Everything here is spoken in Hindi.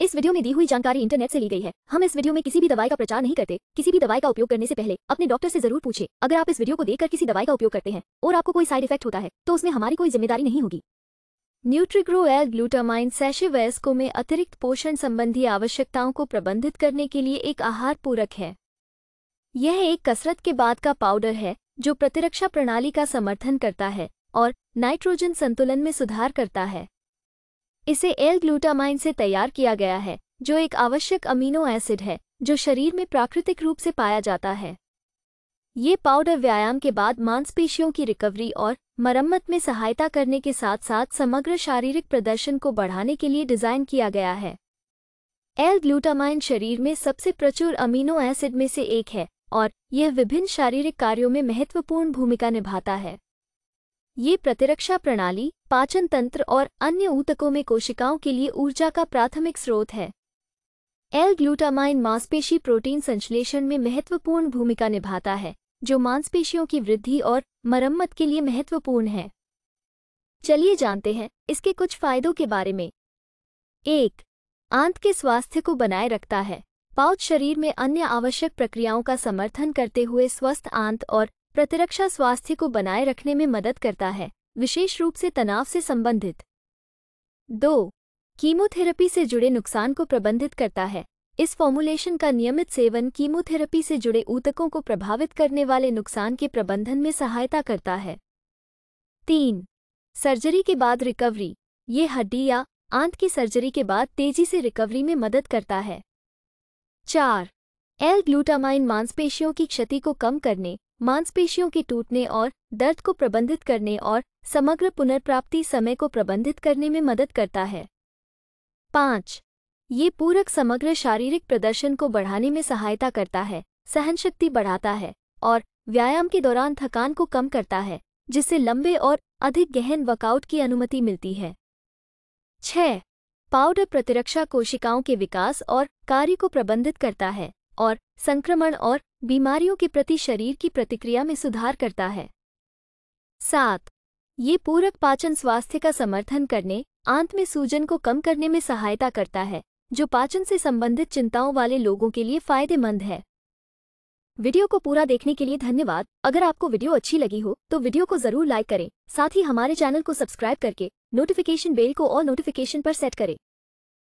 इस वीडियो में दी हुई जानकारी इंटरनेट से ली गई है हम इस वीडियो में किसी भी दवाई का प्रचार नहीं करते किसी भी दवाई का उपयोग करने से पहले अपने डॉक्टर से जरूर पूछे अगर आप इस वीडियो को देखकर किसी दवाई का उपयोग करते हैं और आपको कोई साइड इफेक्ट होता है तो उसमें हमारी कोई जिम्मेदारी नहीं होगी न्यूट्रीग्रो एल ग्लूटामाइन सैशे वयस्कों में अतिरिक्त पोषण संबंधी आवश्यकताओं को प्रबंधित करने के लिए एक आहार पूरक है यह एक कसरत के बाद का पाउडर है जो प्रतिरक्षा प्रणाली का समर्थन करता है और नाइट्रोजन संतुलन में सुधार करता है इसे एल ग्लूटामाइन से तैयार किया गया है जो एक आवश्यक अमीनो एसिड है जो शरीर में प्राकृतिक रूप से पाया जाता है ये पाउडर व्यायाम के बाद मांसपेशियों की रिकवरी और मरम्मत में सहायता करने के साथ साथ समग्र शारीरिक प्रदर्शन को बढ़ाने के लिए डिज़ाइन किया गया है एल ग्लूटामाइन शरीर में सबसे प्रचुर अमीनो एसिड में से एक है और यह विभिन्न शारीरिक कार्यों में महत्वपूर्ण भूमिका निभाता है ये प्रतिरक्षा प्रणाली पाचन तंत्र और अन्य ऊतकों में कोशिकाओं के लिए ऊर्जा का प्राथमिक स्रोत है एल ग्लूटामाइन मांसपेशी प्रोटीन संश्लेषण में महत्वपूर्ण भूमिका निभाता है जो मांसपेशियों की वृद्धि और मरम्मत के लिए महत्वपूर्ण है चलिए जानते हैं इसके कुछ फायदों के बारे में एक आंत के स्वास्थ्य को बनाए रखता है पाउच शरीर में अन्य आवश्यक प्रक्रियाओं का समर्थन करते हुए स्वस्थ आंत और प्रतिरक्षा स्वास्थ्य को बनाए रखने में मदद करता है विशेष रूप से तनाव से संबंधित दो कीमोथेरेपी से जुड़े नुकसान को प्रबंधित करता है इस फॉर्मूलेशन का नियमित सेवन कीमोथेरेपी से जुड़े ऊतकों को प्रभावित करने वाले नुकसान के प्रबंधन में सहायता करता है तीन सर्जरी के बाद रिकवरी ये हड्डी या आंत की सर्जरी के बाद तेजी से रिकवरी में मदद करता है चार एल ग्लूटामाइन मांसपेशियों की क्षति को कम करने मांसपेशियों के टूटने और दर्द को प्रबंधित करने और समग्र पुनर्प्राप्ति समय को प्रबंधित करने में मदद करता है पाँच ये पूरक समग्र शारीरिक प्रदर्शन को बढ़ाने में सहायता करता है सहनशक्ति बढ़ाता है और व्यायाम के दौरान थकान को कम करता है जिससे लंबे और अधिक गहन वर्कआउट की अनुमति मिलती है छ पाउडर प्रतिरक्षा कोशिकाओं के विकास और कार्य को प्रबंधित करता है और संक्रमण और बीमारियों के प्रति शरीर की प्रतिक्रिया में सुधार करता है सात ये पूरक पाचन स्वास्थ्य का समर्थन करने आंत में सूजन को कम करने में सहायता करता है जो पाचन से संबंधित चिंताओं वाले लोगों के लिए फायदेमंद है वीडियो को पूरा देखने के लिए धन्यवाद अगर आपको वीडियो अच्छी लगी हो तो वीडियो को जरूर लाइक करें साथ ही हमारे चैनल को सब्सक्राइब करके नोटिफिकेशन बेल को और नोटिफिकेशन पर सेट करें